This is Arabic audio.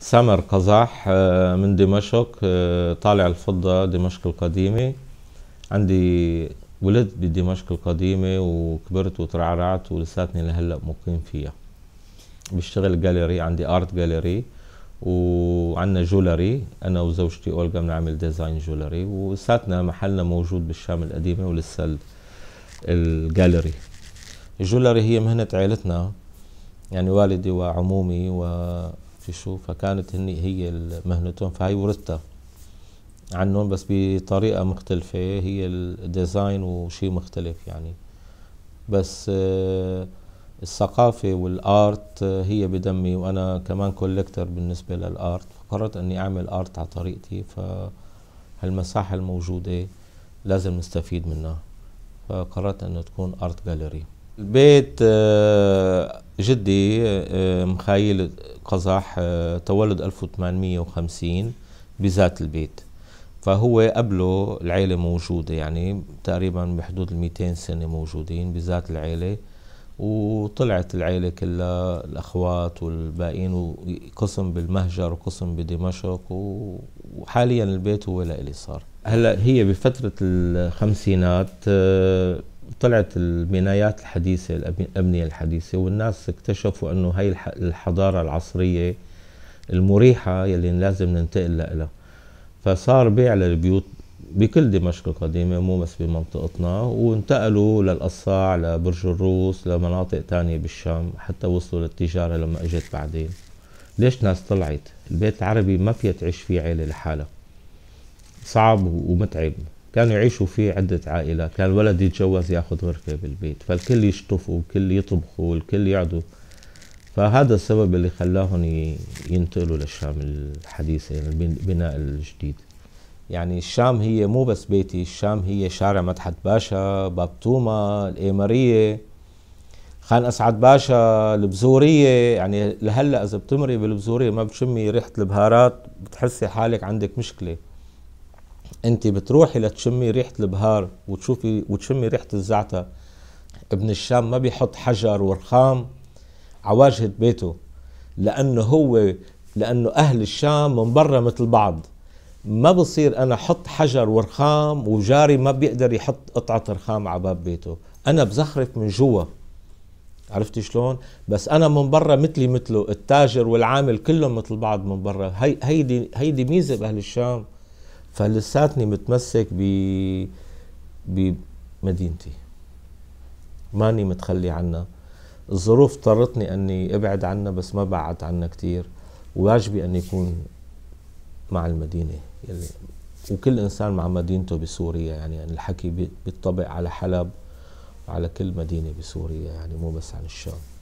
سمر قزح آه، من دمشق آه، طالع الفضة دمشق القديمة عندي ولدت بدمشق القديمة وكبرت وترعرعت ولساتني لهلأ مقيم فيها بشتغل جاليري عندي ارت جاليري وعندنا جولري انا وزوجتي اولجا بنعمل ديزاين جولري ولساتنا محلنا موجود بالشام القديمه ولسه الجاليري الجولري هي مهنه عائلتنا يعني والدي وعمومي و في شو فكانت هني هي مهنتهم فهي ورثتها عنهم بس بطريقة مختلفة هي الديزاين وشي مختلف يعني بس آه، الثقافة والارت آه، هي بدمي وانا كمان كولكتر بالنسبة للارت فقررت اني اعمل ارت على طريقتي فهالمساحة الموجودة لازم نستفيد منها فقررت انه تكون ارت جاليري البيت آه، جدي آه، مخايل قزح آه، تولد 1850 بذات البيت فهو قبله العيلة موجودة يعني تقريبا بحدود ال 200 سنة موجودين بذات العيلة وطلعت العيلة كلها الأخوات والباقيين وقسم بالمهجر وقسم بدمشق وحاليا البيت هو لإلي صار هلا هي بفترة الخمسينات طلعت البنايات الحديثة الأبنية الحديثة والناس اكتشفوا أنه هاي الحضارة العصرية المريحة يلي لازم ننتقل لها فصار بيع للبيوت بكل دمشق القديمة مو بس بمنطقتنا وانتقلوا للقصاع لبرج الروس لمناطق تانية بالشام حتى وصلوا للتجارة لما اجت بعدين ليش ناس طلعت البيت العربي ما فيها تعيش فيه عيلة لحالها صعب ومتعب كانوا يعيشوا فيه عدة عائلات كان الولد يتجوز ياخذ غرفة بالبيت فالكل يشطفوا والكل يطبخوا والكل يقعدوا فهذا السبب اللي خلاهم ينتقلوا للشام الحديثة يعني البناء الجديد يعني الشام هي مو بس بيتي الشام هي شارع مدحت باشا باب توما الإيمارية خان أسعد باشا البزورية يعني لهلأ إذا بتمري بالبزورية ما بتشمي ريحة البهارات بتحسي حالك عندك مشكلة انت بتروحي لتشمي ريحه البهار وتشوفي وتشمي ريحه الزعتر ابن الشام ما بيحط حجر ورخام على واجهه بيته لانه هو لانه اهل الشام من برا مثل بعض ما بصير انا حط حجر ورخام وجاري ما بيقدر يحط قطعه رخام على باب بيته انا بزخرف من جوا عرفتي شلون بس انا من برا مثلي مثله التاجر والعامل كلهم مثل بعض من برا هي هيدي هيدي ميزه باهل الشام فلساتني متمسك ب بمدينتي ماني متخلي عنها الظروف اضطرتني اني ابعد عنها بس ما بعد عنها كثير واجبي اني اكون مع المدينه يلي يعني. وكل انسان مع مدينته بسوريا يعني, يعني الحكي بيطبق على حلب وعلى كل مدينه بسوريا يعني مو بس عن الشام